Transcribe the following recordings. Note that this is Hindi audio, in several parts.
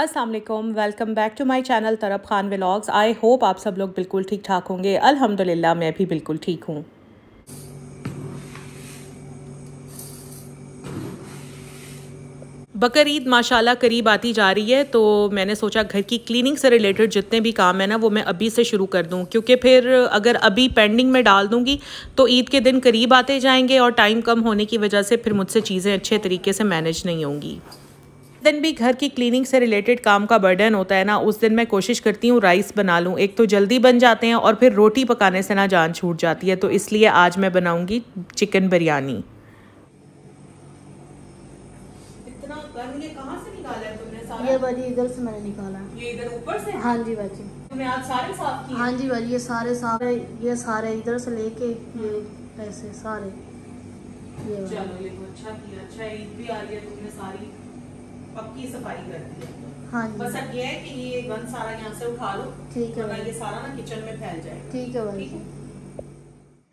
Aslam welcome back to my channel तरफ खान व्लाग्स आई होप आप सब लोग बिल्कुल ठीक ठाक होंगे अल्हम्दुलिल्लाह मैं भी बिल्कुल ठीक हूँ बकर ईद माशाला करीब आती जा रही है तो मैंने सोचा घर की क्लीनिंग से रिलेटेड जितने भी काम है ना वो मैं अभी से शुरू कर दूं क्योंकि फिर अगर अभी पेंडिंग में डाल दूंगी तो ईद के दिन करीब आते जाएंगे और टाइम कम होने की वजह से फिर मुझसे चीज़ें अच्छे तरीके से मैनेज नहीं होंगी दिन भी घर की क्लीनिंग से रिलेटेड काम का बर्डन होता है ना उस दिन मैं कोशिश करती हूँ राइस बना लूँ एक तो जल्दी बन जाते हैं और फिर रोटी पकाने से ना जान छूट जाती है तो इसलिए आज मैं बनाऊँगी चिकन बिरयानी ये हाँ हाँ ये सारे ये ये हाँ। ये ये चलो ये तो अच्छा किया अच्छा ईद भी आ रही तुमने सारी पक्की सफाई करती है हाँ बस अब यह है कि ये गंद सारा यहाँ से उठा लो ठीक है ये सारा ना किचन में फैल जाए ठीक है ठीक है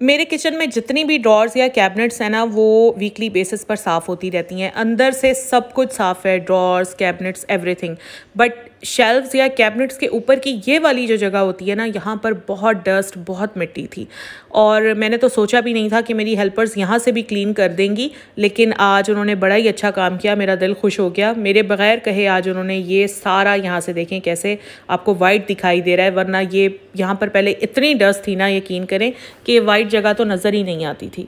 मेरे किचन में जितनी भी ड्रॉर्स या कैबिनेट्स हैं ना वो वीकली बेसिस पर साफ़ होती रहती हैं अंदर से सब कुछ साफ़ है drawers cabinets everything but shelves या कैबिनेट्स के ऊपर की ये वाली जो जगह होती है ना यहाँ पर बहुत डस्ट बहुत मिट्टी थी और मैंने तो सोचा भी नहीं था कि मेरी हेल्पर्स यहाँ से भी क्लीन कर देंगी लेकिन आज उन्होंने बड़ा ही अच्छा काम किया मेरा दिल खुश हो गया मेरे बगैर कहे आज उन्होंने ये सारा यहाँ से देखें कैसे आपको वाइट दिखाई दे रहा है वरना ये यहाँ पर पहले इतनी डस्ट थी ना यकीन करें कि वाइट जगह तो नज़र ही नहीं आती थी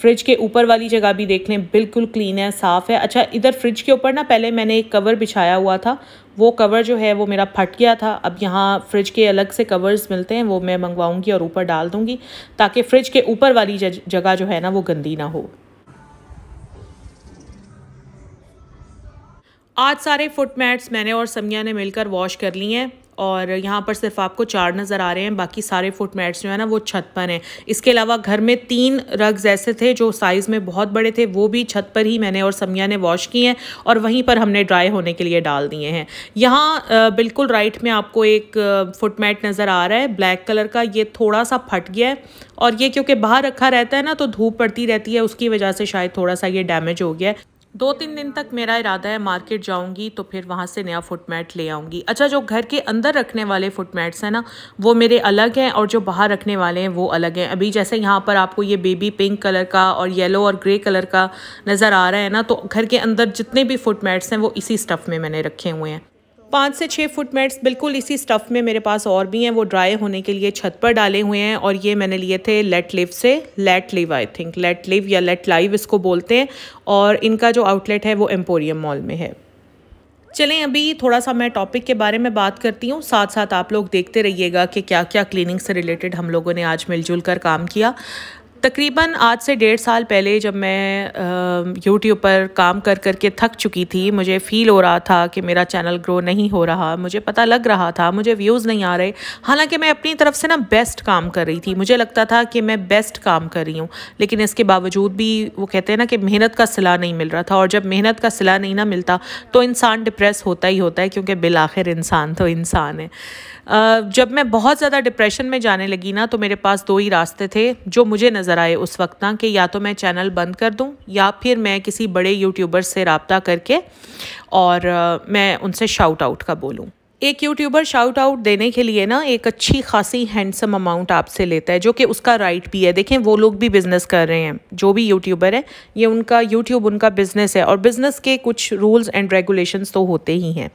फ्रिज के ऊपर वाली जगह भी देख लें बिल्कुल क्लीन है साफ़ है अच्छा इधर फ्रिज के ऊपर ना पहले मैंने एक कवर बिछाया हुआ था वो कवर जो है वो मेरा फट गया था अब यहाँ फ्रिज के अलग से कवर्स मिलते हैं वो मैं मंगवाऊंगी और ऊपर डाल दूँगी ताकि फ्रिज के ऊपर वाली जगह जो है ना वो गंदी ना हो आज सारे फुट मैट्स मैंने और समिया ने मिलकर वॉश कर ली हैं और यहाँ पर सिर्फ आपको चार नज़र आ रहे हैं बाकी सारे फुट मैट्स जो है ना वो छत पर हैं इसके अलावा घर में तीन रग्स ऐसे थे जो साइज़ में बहुत बड़े थे वो भी छत पर ही मैंने और समिया ने वॉश किए हैं और वहीं पर हमने ड्राई होने के लिए डाल दिए हैं यहाँ बिल्कुल राइट में आपको एक फुट मैट नज़र आ रहा है ब्लैक कलर का ये थोड़ा सा फट गया है और ये क्योंकि बाहर रखा रहता है ना तो धूप पड़ती रहती है उसकी वजह से शायद थोड़ा सा ये डैमेज हो गया है दो तीन दिन तक मेरा इरादा है मार्केट जाऊंगी तो फिर वहाँ से नया फुट मैट ले आऊंगी अच्छा जो घर के अंदर रखने वाले फुट मैट्स हैं ना वो मेरे अलग हैं और जो बाहर रखने वाले हैं वो अलग हैं अभी जैसे यहाँ पर आपको ये बेबी पिंक कलर का और येलो और ग्रे कलर का नज़र आ रहा है ना तो घर के अंदर जितने भी फुट मैट्स हैं वो इसी स्टफ़ में मैंने रखे हुए हैं पाँच से छः फुट मैट्स बिल्कुल इसी स्टफ़ में मेरे पास और भी हैं वो ड्राई होने के लिए छत पर डाले हुए हैं और ये मैंने लिए थे लेट लिव से let live I think let live या लेट लाइव इसको बोलते हैं और इनका जो आउटलेट है वो एम्पोरियम मॉल में है चलें अभी थोड़ा सा मैं टॉपिक के बारे में बात करती हूँ साथ साथ आप लोग देखते रहिएगा कि क्या क्या क्लिनिंग से रिलेटेड हम लोगों ने आज मिलजुल कर काम किया तकरीबन आज से डेढ़ साल पहले जब मैं यूट्यूब पर काम कर कर के थक चुकी थी मुझे फ़ील हो रहा था कि मेरा चैनल ग्रो नहीं हो रहा मुझे पता लग रहा था मुझे व्यूज़ नहीं आ रहे हालांकि मैं अपनी तरफ से ना बेस्ट काम कर रही थी मुझे लगता था कि मैं बेस्ट काम कर रही हूँ लेकिन इसके बावजूद भी वो कहते हैं ना कि मेहनत का सिला नहीं मिल रहा था और जब मेहनत का सिला नहीं ना मिलता तो इंसान डिप्रेस होता ही होता है क्योंकि बिल आखिर इंसान तो इंसान है जब मैं बहुत ज़्यादा डिप्रेशन में जाने लगी ना तो मेरे पास दो ही रास्ते थे जो मुझे नज़र नज़र आए उस वक्त ना कि या तो मैं चैनल बंद कर दूँ या फिर मैं किसी बड़े यूट्यूबर से रबता करके और मैं उनसे शाउट आउट का बोलूँ एक यूट्यूबर शाउट आउट देने के लिए ना एक अच्छी खासी हैंडसम अमाउंट आपसे लेता है जो कि उसका राइट भी है देखें वो लोग भी बिज़नेस कर रहे हैं जो भी यूट्यूबर है ये उनका यूट्यूब उनका बिज़नेस है और बिज़नेस के कुछ रूल्स एंड रेगुलेशंस तो होते ही हैं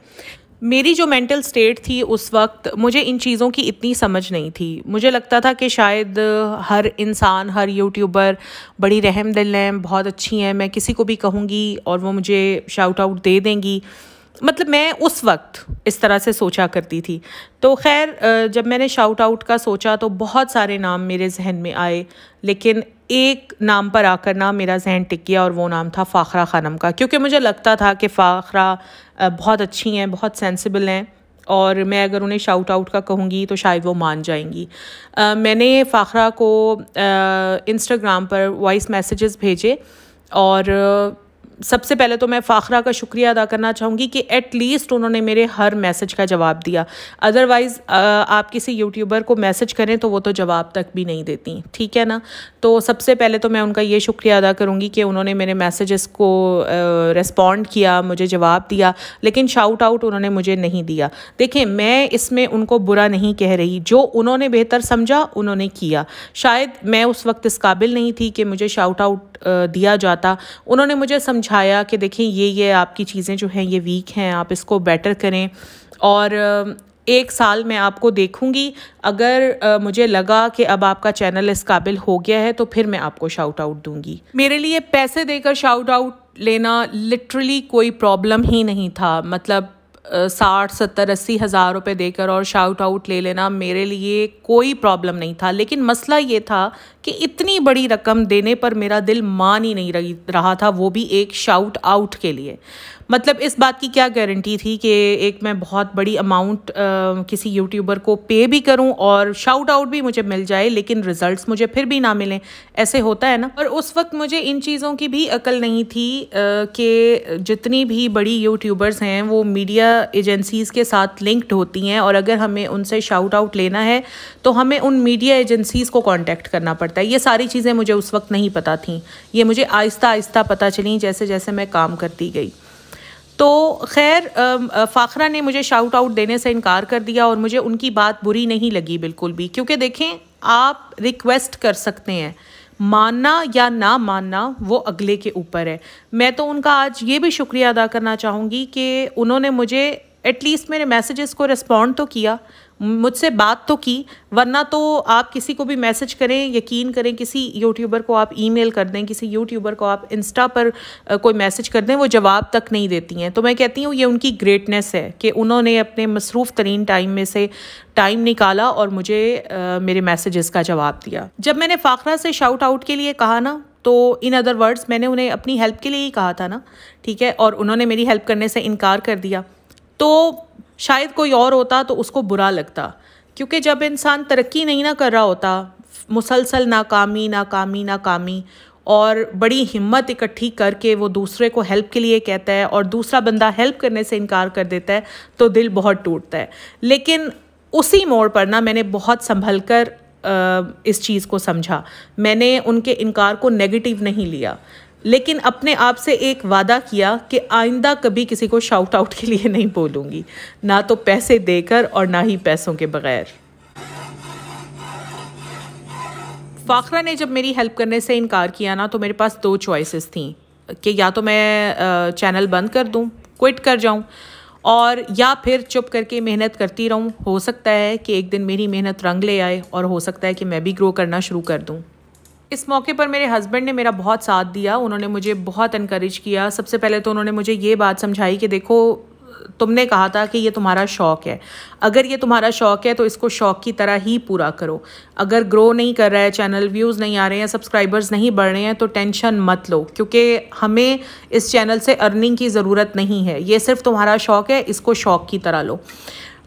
मेरी जो मेंटल स्टेट थी उस वक्त मुझे इन चीज़ों की इतनी समझ नहीं थी मुझे लगता था कि शायद हर इंसान हर यूट्यूबर बड़ी रहम दिल हैं बहुत अच्छी हैं मैं किसी को भी कहूँगी और वो मुझे शाउट आउट दे देंगी मतलब मैं उस वक्त इस तरह से सोचा करती थी तो खैर जब मैंने शाउट आउट का सोचा तो बहुत सारे नाम मेरे जहन में आए लेकिन एक नाम पर आकर ना मेरा जहन टिक गया और वो नाम था फ़ाखरा खानम का क्योंकि मुझे लगता था कि फ़ाखरा बहुत अच्छी हैं बहुत सेंसिबल हैं और मैं अगर उन्हें शाउट आउट का कहूँगी तो शायद वो मान जाएंगी आ, मैंने फ़ाखरा को इंस्टाग्राम पर वॉइस मैसेजेस भेजे और सबसे पहले तो मैं फ़ाखरा का शुक्रिया अदा करना चाहूँगी कि एटलीस्ट उन्होंने मेरे हर मैसेज का जवाब दिया अदरवाइज़ आप किसी यूट्यूबर को मैसेज करें तो वो तो जवाब तक भी नहीं देती ठीक है ना तो सबसे पहले तो मैं उनका ये शुक्रिया अदा करूँगी कि उन्होंने मेरे मैसेजेस को रेस्पॉन्ड किया मुझे जवाब दिया लेकिन शाउट आउट उन्होंने मुझे नहीं दिया देखें मैं इसमें उनको बुरा नहीं कह रही जो उन्होंने बेहतर समझा उन्होंने किया शायद मैं उस वक्त इस काबिल नहीं थी कि मुझे शाउट आउट दिया जाता उन्होंने मुझे समझ समझाया कि देखें ये ये आपकी चीज़ें जो हैं ये वीक हैं आप इसको बेटर करें और एक साल मैं आपको देखूंगी अगर आ, मुझे लगा कि अब आपका चैनल इस काबिल हो गया है तो फिर मैं आपको शाउट आउट दूंगी मेरे लिए पैसे देकर शाउट आउट लेना लिटरली कोई प्रॉब्लम ही नहीं था मतलब साठ सत्तर अस्सी हज़ार रुपये देकर और शाउट आउट ले लेना मेरे लिए कोई प्रॉब्लम नहीं था लेकिन मसला ये था कि इतनी बड़ी रकम देने पर मेरा दिल मान ही नहीं रही रहा था वो भी एक शाउट आउट के लिए मतलब इस बात की क्या गारंटी थी कि एक मैं बहुत बड़ी अमाउंट किसी यूट्यूबर को पे भी करूं और शाउट आउट भी मुझे मिल जाए लेकिन रिजल्ट्स मुझे फिर भी ना मिलें ऐसे होता है ना और उस वक्त मुझे इन चीज़ों की भी अकल नहीं थी कि जितनी भी बड़ी यूट्यूबर्स हैं वो मीडिया एजेंसीज़ के साथ लिंक्ड होती हैं और अगर हमें उनसे शाउट आउट लेना है तो हमें उन मीडिया एजेंसीज़ को कॉन्टैक्ट करना पड़ता पड़ता है ये सारी चीज़ें मुझे उस वक्त नहीं पता थी ये मुझे आहिस्ता आहिस्ता पता चली जैसे जैसे मैं काम करती गई तो खैर फ़ाखरा ने मुझे शाउट आउट देने से इनकार कर दिया और मुझे उनकी बात बुरी नहीं लगी बिल्कुल भी क्योंकि देखें आप रिक्वेस्ट कर सकते हैं मानना या ना मानना वो अगले के ऊपर है मैं तो उनका आज ये भी शुक्रिया अदा करना चाहूँगी कि उन्होंने मुझे एटलीस्ट मेरे मैसेजेस को रिस्पॉन्ड तो किया मुझसे बात तो की वरना तो आप किसी को भी मैसेज करें यकीन करें किसी यूट्यूबर को आप ईमेल कर दें किसी यूट्यूबर को आप इंस्टा पर कोई मैसेज कर दें वो जवाब तक नहीं देती हैं तो मैं कहती हूँ ये उनकी ग्रेटनेस है कि उन्होंने अपने मसरूफ़ तरीन टाइम में से टाइम निकाला और मुझे आ, मेरे मैसेजेस का जवाब दिया जब मैंने फ़ाखरा से शाउट आउट के लिए कहा ना तो इन अदर वर्ड्स मैंने उन्हें अपनी हेल्प के लिए ही कहा था ना ठीक है और उन्होंने मेरी हेल्प करने से इनकार कर दिया तो शायद कोई और होता तो उसको बुरा लगता क्योंकि जब इंसान तरक्की नहीं ना कर रहा होता मुसलसल नाकामी नाकामी नाकामी और बड़ी हिम्मत इकट्ठी करके वो दूसरे को हेल्प के लिए कहता है और दूसरा बंदा हेल्प करने से इनकार कर देता है तो दिल बहुत टूटता है लेकिन उसी मोड़ पर ना मैंने बहुत संभल कर इस चीज़ को समझा मैंने उनके इनकार को नेगेटिव नहीं लिया लेकिन अपने आप से एक वादा किया कि आइंदा कभी किसी को शाउट आउट के लिए नहीं बोलूँगी ना तो पैसे देकर और ना ही पैसों के बगैर फ़ाखरा ने जब मेरी हेल्प करने से इनकार किया ना तो मेरे पास दो चॉइसेस थी कि या तो मैं चैनल बंद कर दूँ क्विट कर जाऊँ और या फिर चुप करके मेहनत करती रहूँ हो सकता है कि एक दिन मेरी मेहनत रंग ले आए और हो सकता है कि मैं भी ग्रो करना शुरू कर दूँ इस मौके पर मेरे हस्बैंड ने मेरा बहुत साथ दिया उन्होंने मुझे बहुत इनक्रेज किया सबसे पहले तो उन्होंने मुझे ये बात समझाई कि देखो तुमने कहा था कि ये तुम्हारा शौक़ है अगर ये तुम्हारा शौक़ है तो इसको शौक़ की तरह ही पूरा करो अगर ग्रो नहीं कर रहा है चैनल व्यूज़ नहीं आ रहे हैं सब्सक्राइबर्स नहीं बढ़ रहे हैं तो टेंशन मत लो क्योंकि हमें इस चैनल से अर्निंग की ज़रूरत नहीं है ये सिर्फ तुम्हारा शौक़ है इसको शौक़ की तरह लो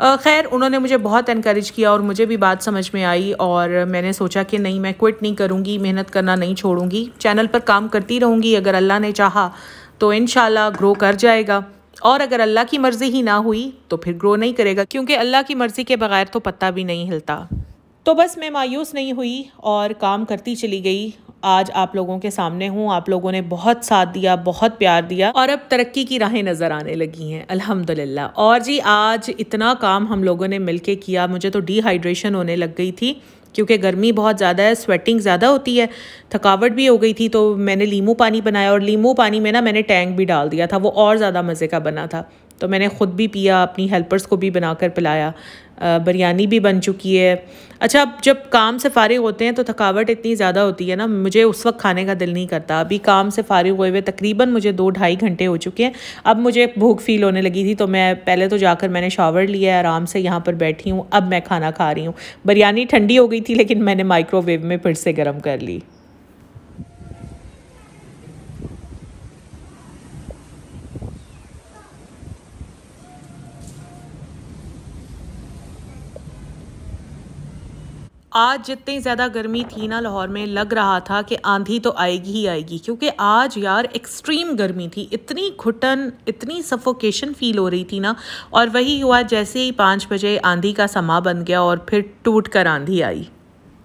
खैर उन्होंने मुझे बहुत इनक्रेज किया और मुझे भी बात समझ में आई और मैंने सोचा कि नहीं मैं क्विट नहीं करूँगी मेहनत करना नहीं छोड़ूंगी चैनल पर काम करती रहूँगी अगर अल्लाह ने चाहा तो इन ग्रो कर जाएगा और अगर अल्लाह की मर्ज़ी ही ना हुई तो फिर ग्रो नहीं करेगा क्योंकि अल्लाह की मर्ज़ी के बगैर तो पत्ता भी नहीं हिलता तो बस मैं मायूस नहीं हुई और काम करती चली गई आज आप लोगों के सामने हूँ आप लोगों ने बहुत साथ दिया बहुत प्यार दिया और अब तरक्की की राहें नज़र आने लगी हैं अल्हम्दुलिल्लाह और जी आज इतना काम हम लोगों ने मिलके किया मुझे तो डिहाइड्रेशन होने लग गई थी क्योंकि गर्मी बहुत ज़्यादा है स्वेटिंग ज़्यादा होती है थकावट भी हो गई थी तो मैंने लीमू पानी बनाया और लीमू पानी में ना मैंने टैंक भी डाल दिया था वो और ज़्यादा मज़े का बना था तो मैंने ख़ुद भी पिया अपनी हेल्पर्स को भी बनाकर पिलाया बिरयानी भी बन चुकी है अच्छा अब जब काम से फारिग होते हैं तो थकावट इतनी ज़्यादा होती है ना मुझे उस वक्त खाने का दिल नहीं करता अभी काम से फारिग हुए हुए तकरीबन मुझे दो ढाई घंटे हो चुके हैं अब मुझे भूख फील होने लगी थी तो मैं पहले तो जाकर मैंने शावर लिया है आराम से यहाँ पर बैठी हूँ अब मैं खाना खा रही हूँ बिरयानी ठंडी हो गई थी लेकिन मैंने माइक्रोवेव में फिर से गर्म कर ली आज जितनी ज़्यादा गर्मी थी ना लाहौर में लग रहा था कि आंधी तो आएगी ही आएगी क्योंकि आज यार एक्सट्रीम गर्मी थी इतनी घुटन इतनी सफोकेशन फील हो रही थी ना और वही हुआ जैसे ही पाँच बजे आंधी का समा बन गया और फिर टूट कर आंधी आई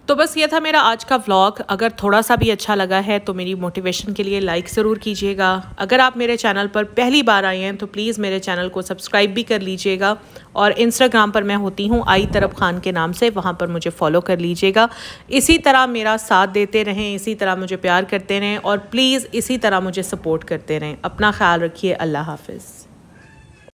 तो बस ये था मेरा आज का व्लॉग अगर थोड़ा सा भी अच्छा लगा है तो मेरी मोटिवेशन के लिए लाइक ज़रूर कीजिएगा अगर आप मेरे चैनल पर पहली बार आए हैं तो प्लीज़ मेरे चैनल को सब्सक्राइब भी कर लीजिएगा और इंस्टाग्राम पर मैं होती हूँ आई तरफ खान के नाम से वहाँ पर मुझे फॉलो कर लीजिएगा इसी तरह मेरा साथ देते रहें इसी तरह मुझे प्यार करते रहें और प्लीज़ इसी तरह मुझे सपोर्ट करते रहें अपना ख्याल रखिए अल्लाह हाफिज़